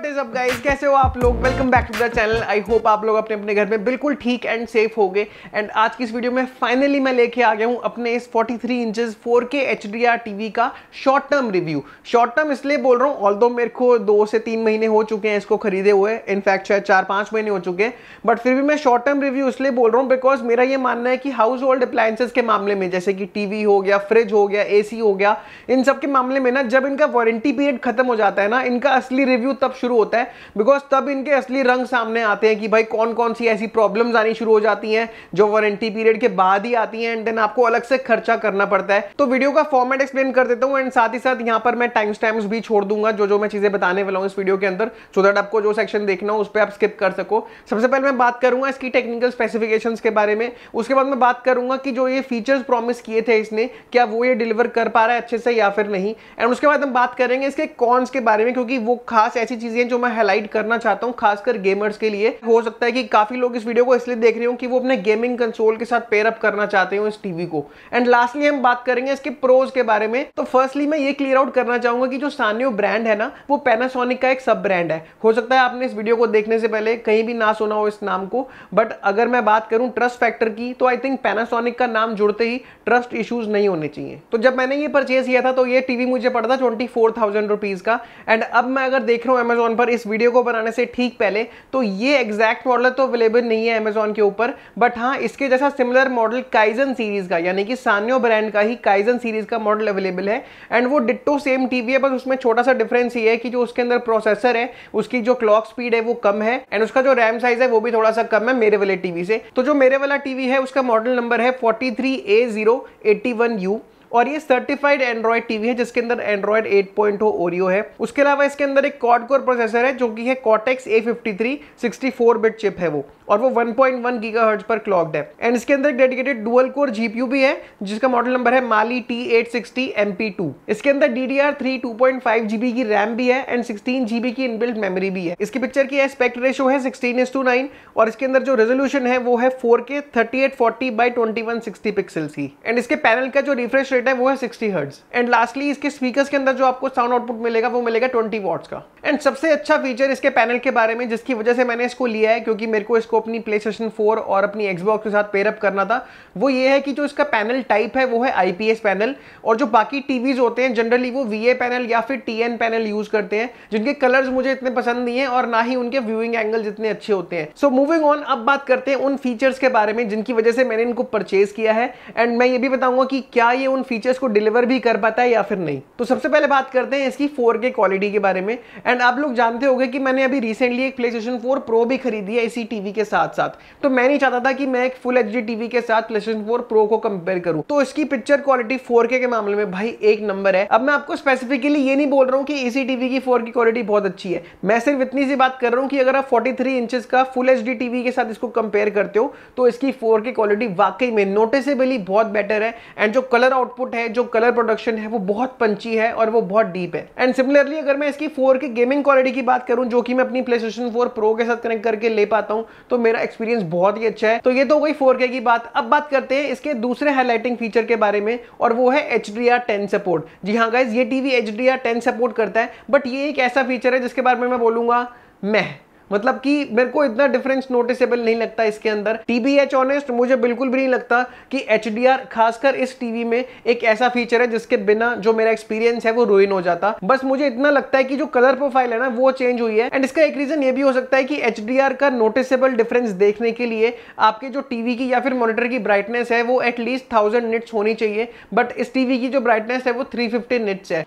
What is up guys कैसे हो आप लोग welcome back to the channel I hope आप लोग अपने अपने घर में बिल्कुल ठीक एंड सेफ हो गए एंड आज की इस वीडियो में फाइनली मैं लेके आ गया हूँ अपने इस 43 three inches four K H D R T V का short term review short term इसलिए बोल रहा हूँ ऑल दो मेरे को दो से तीन महीने हो चुके हैं इसको खरीदे हुए इनफैक्ट शायद चार पाँच महीने हो चुके हैं बट फिर भी मैं शॉर्ट टर्म रिव्यू इसलिए बोल रहा हूँ बिकॉज मेरा ये मानना है कि हाउस होल्ड अप्लायंसेज के मामले में जैसे कि टी वी हो गया फ्रिज हो गया ए सी हो गया इन सब के मामले में ना जब इनका वारंटी पीरियड खत्म हो जाता है ना इनका असली रिव्यू तब शुरू शुरू होता है बिकॉज तब इनके असली रंग सामने आते हैं कि भाई कौन कौन सी ऐसी प्रॉब्लम्स आनी शुरू हो जाती हैं जो वारंटी पीरियड के बाद ही आती हैं एंड देन आपको अलग से खर्चा करना पड़ता है तो वीडियो का फॉर्मेट एक्सप्लेन कर देता हूँ एंड साथ ही साथ यहाँ पर मैं टाइम स्टैम्स भी छोड़ दूंगा जो जो मैं चीज़ें बताने वाला हूँ इस वीडियो के अंदर सो दैट आपको जो सेक्शन देखना हो उस पर आप स्किप कर सको सबसे पहले मैं बात करूंगा इसकी टेक्निकल स्पेसिफिकेशन के बारे में उसके बाद मैं बात करूंगा कि जो ये फीचर्स प्रॉमिस किए थे इसने क्या वो ये डिलीवर कर पा रहा है अच्छे से या फिर नहीं एंड उसके बाद हम बात करेंगे इसके कॉन्स के बारे में क्योंकि वो खास ऐसी चीज़ें चीजें जो मैं हाईलाइट करना चाहता हूँ खासकर गेमर्स के लिए हो सकता है कि काफी लोग इस वीडियो को इसलिए देख रहे हो कि वो अपने गेमिंग कंसोल के साथ पेयर अप करना चाहते हो इस टीवी को एंड लास्टली हम बात करेंगे इसके प्रोज के बारे में तो फर्स्टली मैं ये क्लियर आउट करना चाहूंगा कि जो सान्यो ब्रांड है ना वो पेनासोनिक का एक सब ब्रांड है हो सकता है आपने इस वीडियो को देखने से पहले कहीं भी ना सुना हो इस नाम को बट अगर मैं बात करूं ट्रस्ट फैक्टर की तो आई थिंक पेनासोनिक का नाम जुड़ते ही ट्रस्ट इश्यूज नहीं होने चाहिए तो जब मैंने ये परचेज किया था तो ये टीवी मुझे पड़ता ट्वेंटी फोर थाउजेंड रुपीज का एंड अब मैं अगर देख रहा हूँ अमेजोन अमेजोन पर इस वीडियो को बनाने से ठीक पहले तो ये एग्जैक्ट मॉडल तो अवेलेबल नहीं है अमेजोन के ऊपर बट हाँ इसके जैसा सिमिलर मॉडल काइजन सीरीज का यानी कि सान्यो ब्रांड का ही काइजन सीरीज का मॉडल अवेलेबल है एंड वो डिट्टो सेम टीवी है बस उसमें छोटा सा डिफरेंस ये है कि जो उसके अंदर प्रोसेसर है उसकी जो क्लॉक स्पीड है वो कम है एंड उसका जो रैम साइज है वो भी थोड़ा सा कम है मेरे वाले टीवी से तो जो मेरे वाला टीवी है उसका मॉडल नंबर है forty three A zero eighty one U और ये सर्टिफाइड एंड्रॉइड टीवी है जिसके अंदर एंड्रॉइड 8.0 पॉइंट ओरियो है उसके अलावा इसके अंदर एक कॉड कोर प्रोसेसर है जो कि है cortex A fifty bit chip है वो और वो 1.1 पॉइंट गीगाहर्ट्ज पर क्लॉक्ड है एंड इसके अंदर एक डेडिकेटेड डुअल कोर जीपीयू भी है जिसका मॉडल नंबर है माली टी एट इसके अंदर डी डी आर की रैम भी है एंड सिक्सटीन जीबी की इनबिल्ट मेमोरी भी है इसकी पिक्चर की एस्पेक्ट रेशो है सिक्सटीन इज टू नाइन और इसके अंदर जो रेजोल्यूशन है वो है four K thirty eight forty by twenty one sixty pixels की एंड इसके पैनल का जो रिफ्रेश रेट है वो है सिक्सटी हर्ट्स एंड लास्टली इसके स्पीकर्स के अंदर जो आपको साउंड आउटपुट मिलेगा वो मिलेगा ट्वेंटी वॉट्स का एंड सबसे अच्छा फीचर इसके पैनल के बारे में जिसकी वजह से मैंने इसको लिया है क्योंकि मेरे को इसको अपनी प्ले स्टेशन फोर और अपनी एक्सबॉक्स के साथ पेयरअप करना था वो ये है कि जो इसका पैनल टाइप है वो है आई पैनल और जो बाकी टीवीज होते हैं जनरली वो वी पैनल या फिर टी पैनल यूज करते हैं जिनके कलर्स मुझे इतने पसंद नहीं है और ना ही उनके व्यूइंग एंगल इतने अच्छे होते हैं सो मूविंग ऑन अब बात करते हैं उन फीचर्स के बारे में जिनकी वजह से मैंने इनको परचेज किया है एंड मैं ये भी बताऊंगा कि क्या ये उन फीचर्स को डिलीवर भी कर पाता है या फिर नहीं तो सबसे पहले बात करते हैं इसकी फोर के क्वालिटी के बारे में एंड आप लोग जानते होंगे कि मैंने अभी रिसेंटली एक प्ले स्टेशन फोर प्रो भी खरीदी है इसी टीवी के साथ साथ तो मैं नहीं चाहता था कि मैं एक फुल एच टीवी के साथ प्ले स्टेशन फोर प्रो को कंपेयर करूं तो इसकी पिक्चर क्वालिटी फोर के मामले में भाई एक नंबर है अब मैं आपको स्पेसिफिकली ये नहीं बोल रहा हूँ कि इसी टीवी की फोर की क्वालिटी बहुत अच्छी है मैं सिर्फ इतनी सी बात कर रहा हूँ कि अगर आप फोर्टी थ्री का फुल एच टीवी के साथ इसको कंपेयर करते हो तो इसकी फोर क्वालिटी वाकई में नोटिसेबली बहुत बेटर है एंड जो कलर आउटपुट आउटपुट है जो कलर प्रोडक्शन है वो बहुत पंची है और वो बहुत डीप है एंड सिमिलरली अगर मैं इसकी फोर की गेमिंग क्वालिटी की बात करूं जो कि मैं अपनी प्ले स्टेशन फोर प्रो के साथ कनेक्ट करके ले पाता हूं तो मेरा एक्सपीरियंस बहुत ही अच्छा है तो ये तो हो गई फोर की बात अब बात करते हैं इसके दूसरे हाईलाइटिंग फीचर के बारे में और वो है H D R ten support जी हाँ गाइज ये TV H D R ten support करता है बट ये एक ऐसा फीचर है जिसके बारे में मैं बोलूंगा मैं मतलब कि मेरे को इतना डिफरेंस नोटिसेबल नहीं लगता इसके अंदर एच ऑनेस्ट मुझे बिल्कुल भी नहीं लगता कि एच खासकर इस टीवी में एक ऐसा फीचर है जिसके बिना जो मेरा एक्सपीरियंस है वो रोइन हो जाता बस मुझे इतना लगता है कि जो कलर प्रोफाइल है ना वो चेंज हुई है एंड इसका एक रीजन ये भी हो सकता है कि एच का नोटिसेबल डिफरेंस देखने के लिए आपके जो टीवी की या फिर मॉनिटर की ब्राइटनेस है वो एटलीस्ट थाउजेंड निट्स होनी चाहिए बट इस टीवी की जो ब्राइटनेस है वो थ्री फिफ्टी निट्स है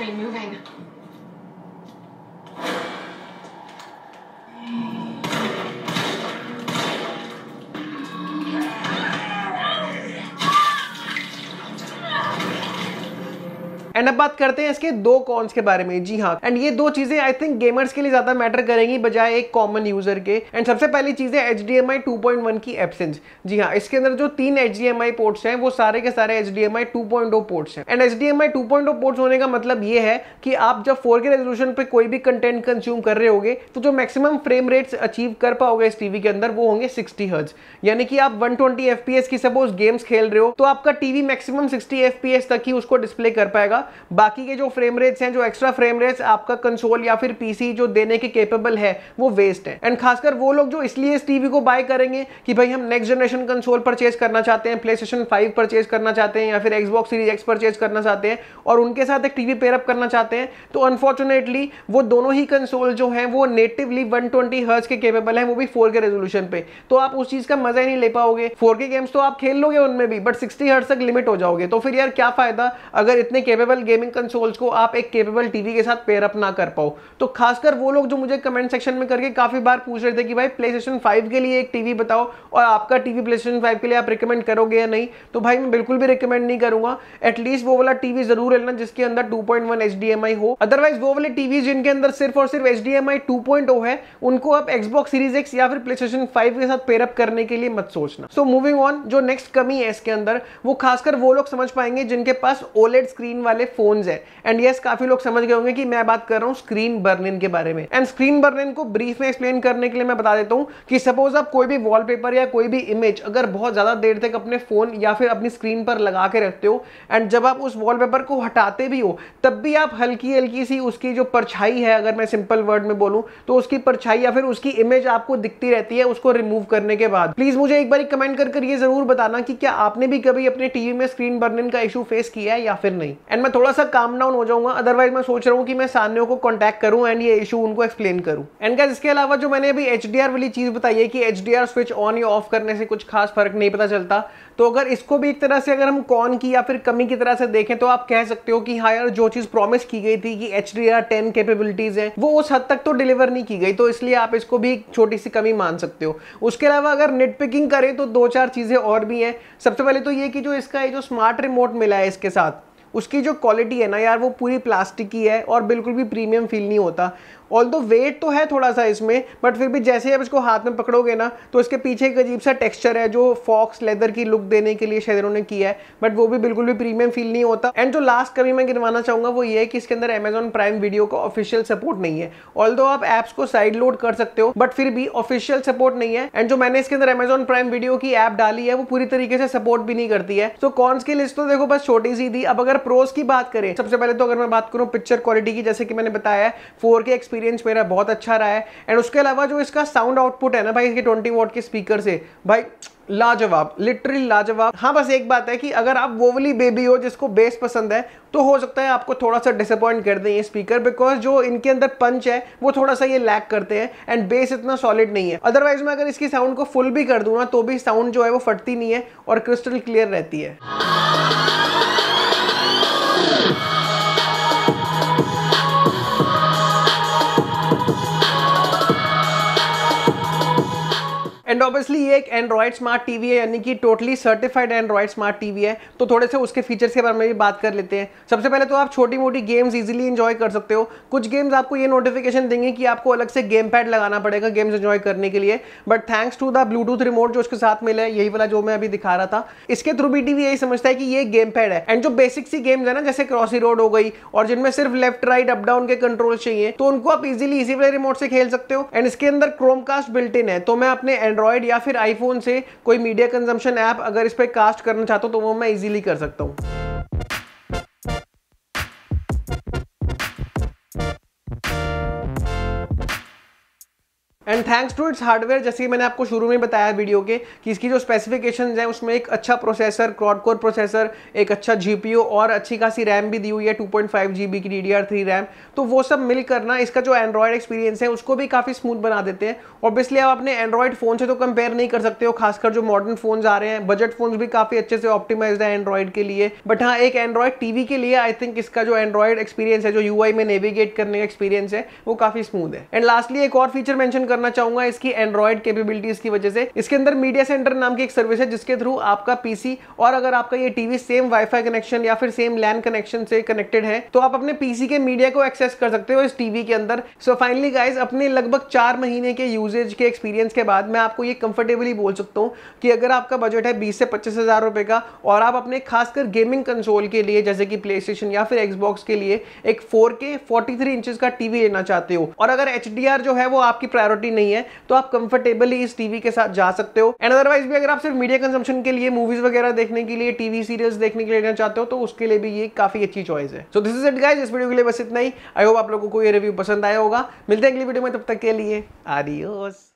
train moving. एंड अब बात करते हैं इसके दो कॉन्स के बारे में जी हाँ एंड ये दो चीजें आई थिंक गेमर्स के लिए ज्यादा मैटर करेंगी बजाय एक कॉमन यूजर के एंड सबसे पहली चीज है H D M I two point one की एबसेंस जी हाँ इसके अंदर जो तीन H D M I ports हैं वो सारे के सारे H D M I two point O ports हैं and H D M I two point O ports होने का मतलब ये है कि आप जब फोर के रेजोल्यूशन पे कोई भी कंटेंट कंज्यूम कर रहे होगे तो जो मैक्सिमम फ्रेम रेट्स अचीव कर पाओगे इस टीवी के अंदर वो होंगे सिक्सटी हर्ज यानी कि आप one twenty F P S की सपोज गेम्स खेल रहे हो तो आपका टीवी मैक्सिमम पी एस तक ही उसको डिस्प्ले कर पाएगा बाकी के जो फ्रेम रेट्स हैं जो एक्स्ट्रा फ्रेम रेट्स आपका कंसोल या फिर पीसी जो देने के केपेबल है वो वेस्ट है एंड खासकर वो लोग जो इसलिए इस टीवी को बाय करेंगे कि भाई हम नेक्स्ट जनरेशन कंसोल परचेज करना चाहते हैं प्ले स्टेशन फाइव परचेज करना चाहते हैं या फिर एक्सबॉक्स सीरीज एक्स परचेज करना चाहते हैं और उनके साथ एक टीवी पेयरअप करना चाहते हैं तो अनफॉर्चुनेटली वो दोनों ही कंसोल जो है वो नेटिवली वन ट्वेंटी हर्ज के केपेबल है वो भी 4K रेजोल्यूशन पे तो आप उस चीज़ का मजा ही नहीं ले पाओगे 4K गेम्स तो आप खेल लोगे उनमें भी बट सिक्सटी हर्ट तक लिमिट हो जाओगे तो फिर यार क्या फायदा अगर इतने केपेबल पोर्टेबल गेमिंग कंसोल्स को आप एक केपेबल टीवी के साथ पेयर अप ना कर पाओ तो खासकर वो लोग जो मुझे कमेंट सेक्शन में करके काफ़ी बार पूछ रहे थे कि भाई प्ले स्टेशन फाइव के लिए एक टीवी बताओ और आपका टीवी प्ले स्टेशन फाइव के लिए आप रिकमेंड करोगे या नहीं तो भाई मैं बिल्कुल भी रिकमेंड नहीं करूंगा एटलीस्ट वो वाला टीवी जरूर लेना जिसके अंदर two point one H D M I हो अदरवाइज वो वाले टीवी जिनके अंदर सिर्फ और सिर्फ H D M I two point O है उनको आप एक्सबॉक्स सीरीज एक्स या फिर प्ले स्टेशन फाइव के साथ पेयरअप करने के लिए मत सोचना सो मूविंग ऑन जो नेक्स्ट कमी है इसके अंदर वो खासकर वो लोग समझ पाएंगे जिनके पास ओलेड स्क्रीन वाले वाले फोन है एंड यस काफी लोग समझ गए होंगे कि मैं बात कर रहा हूँ स्क्रीन बर्निन के बारे में एंड स्क्रीन बर्निन को ब्रीफ में एक्सप्लेन करने के लिए मैं बता देता हूँ कि सपोज आप कोई भी वॉलपेपर या कोई भी इमेज अगर बहुत ज्यादा देर तक अपने फोन या फिर अपनी स्क्रीन पर लगा के रखते हो एंड जब आप उस वॉलपेपर को हटाते भी हो तब भी आप हल्की हल्की सी उसकी जो परछाई है अगर मैं सिंपल वर्ड में बोलूँ तो उसकी परछाई या फिर उसकी इमेज आपको दिखती रहती है उसको रिमूव करने के बाद प्लीज मुझे एक बार कमेंट कर, कर ये जरूर बताना कि क्या आपने भी कभी अपने टीवी में स्क्रीन बर्निन का इशू फेस किया है या फिर नहीं एंड मैं थोड़ा सा काम डाउन हो जाऊंगा अदरवाइज मैं सोच रहा हूँ कि मैं सान्यो को कॉन्टैक्ट करूँ एंड ये इशू उनको एक्सप्लेन करूँ एंड क्या इसके अलावा जो मैंने अभी एच वाली चीज़ बताई है कि एच स्विच ऑन या ऑफ करने से कुछ खास फर्क नहीं पता चलता तो अगर इसको भी एक तरह से अगर हम कॉन की या फिर कमी की तरह से देखें तो आप कह सकते हो कि हाँ यार जो चीज़ प्रॉमिस की गई थी कि H D R ten capabilities है वो उस हद तक तो डिलीवर नहीं की गई तो इसलिए आप इसको भी छोटी सी कमी मान सकते हो उसके अलावा अगर नेट पिकिंग करें तो दो चार चीज़ें और भी हैं सबसे पहले तो ये कि जो इसका ये जो स्मार्ट रिमोट मिला है इसके साथ उसकी जो क्वालिटी है ना यार वो पूरी प्लास्टिक की है और बिल्कुल भी प्रीमियम फील नहीं होता ऑल दो वेट तो है थोड़ा सा इसमें बट फिर भी जैसे आप इसको हाथ में पकड़ोगे ना तो इसके पीछे एक अजीब सा टेक्सचर है जो फॉक्स लेदर की लुक देने के लिए शेदरों ने किया है बट वो भी बिल्कुल भी प्रीमियम फील नहीं होता एंड जो लास्ट कभी मैं गिनवाना चाहूंगा वो ये है कि इसके अंदर अमेजॉन प्राइम वीडियो का ऑफिशियल सपोर्ट नहीं है ऑल आप एप्स को साइड लोड कर सकते हो बट फिर भी ऑफिशियल सपोर्ट नहीं है एंड जो मैंने इसके अंदर अमेजॉन प्राइम वीडियो की एप डाली है वो पूरी तरीके से सपोर्ट भी नहीं करती है सो कॉन्स की लिस्ट तो देखो बस छोटी सी थी अब अगर प्रोज की बात करें सबसे पहले तो अगर मैं बात करूँ पिक्चर क्वालिटी की जैसे कि मैंने बताया फोर के एक्सपीरियंस एक्सपीरियंस मेरा बहुत अच्छा रहा है एंड उसके अलावा जो इसका साउंड आउटपुट है ना भाई इसके ट्वेंटी वोट के स्पीकर से भाई लाजवाब लिटरली लाजवाब हाँ बस एक बात है कि अगर आप वो वाली बेबी हो जिसको बेस पसंद है तो हो सकता है आपको थोड़ा सा डिसअपॉइंट कर दें ये स्पीकर बिकॉज जो इनके अंदर पंच है वो थोड़ा सा ये लैक करते हैं एंड बेस इतना सॉलिड नहीं है अदरवाइज मैं अगर इसकी साउंड को फुल भी कर दूँ ना तो भी साउंड जो है वो फटती नहीं है और क्रिस्टल क्लियर रहती है एंड ऑब्वियसली ये एक एंड्रॉयड स्मार्ट टीवी है यानी कि totally certified Android smart TV है तो थोड़े से उसके फीचर्स के बारे में भी बात कर लेते हैं सबसे पहले तो आप छोटी मोटी गेम्स इजीली इंजॉय कर सकते हो कुछ गेम्स आपको ये नोटिफिकेशन देंगे कि आपको अलग से गेम पैड लगाना पड़ेगा गेम्स इंजॉय करने के लिए but thanks to the Bluetooth remote जो उसके साथ मिला है यही वाला जो मैं अभी दिखा रहा था इसके थ्रू भी टीवी यही समझता है कि ये गेम पैड है एंड जो बेसिक सी गेम्स है ना जैसे क्रॉसी रोड हो गई और जिनमें सिर्फ लेफ्ट राइट अप डाउन के कंट्रोल चाहिए तो उनको आप इजिली इसी वाले रिमोट से खेल सकते हो एंड इसके अंदर क्रोमकास्ट बिल्ट इन है तो मैं अपने एंड्रॉइड एंड्रॉयड या फिर आईफोन से कोई मीडिया कंजम्पशन ऐप अगर इस पर कास्ट करना चाहता हूँ तो वो मैं इजिली कर सकता हूँ and thanks to its hardware जैसे मैंने आपको शुरू में बताया वीडियो के कि इसकी जो स्पेसिफिकेशन है उसमें एक अच्छा प्रोसेसर क्रॉड कोर प्रोसेसर एक अच्छा जी और अच्छी खासी रैम भी दी हुई है टू जीबी की डी रैम तो वो सब मिल करना इसका जो एंड्रॉयड एक्सपीरियंस है उसको भी काफ़ी स्मूथ बना देते हैं ऑब्वियसली आप अपने एंड्रॉयड फ़ोन से तो कंपेयर नहीं कर सकते हो खासकर जो मॉडर्न फोन आ रहे हैं बजट फोन भी काफ़ी अच्छे से ऑप्टिमाइज है एंड्रॉयड के लिए बट हाँ एक एंड्रॉयड टीवी के लिए आई थिंक इसका जो एंड्रॉयड एक्सपीरियंस है जो यू में नेविगेट करने का एक्सपीरियंस है वो काफ़ी स्मूथ है एंड लास्टली एक और फीचर मैंशन कर करना चाहूंगा इसकी एंड्रॉइड केपेबिलिटीज की वजह से इसके अंदर मीडिया सेंटर नाम की एक सर्विस है जिसके थ्रू आपका पीसी और अगर आपका ये टीवी सेम वाईफाई कनेक्शन या फिर सेम लैंड कनेक्शन से कनेक्टेड है तो आप अपने पीसी के मीडिया को एक्सेस कर सकते हो इस टीवी के अंदर सो फाइनली गाइज अपने लगभग चार महीने के यूजेज के एक्सपीरियंस के बाद मैं आपको ये कंफर्टेबली बोल सकता हूँ कि अगर आपका बजट है बीस से पच्चीस हजार रुपए का और आप अपने खासकर गेमिंग कंसोल के लिए जैसे कि प्ले या फिर एक्सबॉक्स के लिए एक फोर के फोर्टी का टीवी लेना चाहते हो और अगर एच जो है वो आपकी प्रायोरिटी भी नहीं है तो आप कंफर्टेबली इस टीवी के साथ जा सकते हो एंड अदरवाइज भी अगर आप सिर्फ मीडिया कंजम्पन के लिए मूवीज वगैरह देखने के लिए टीवी सीरियल्स देखने के लिए लेना चाहते हो तो उसके लिए भी ये काफी अच्छी चॉइस है so this is it guys इस वीडियो के लिए बस इतना ही आई होप आप लोगों को ये रिव्यू पसंद आया होगा मिलते हैं अगली वीडियो में तब तक के लिए आदि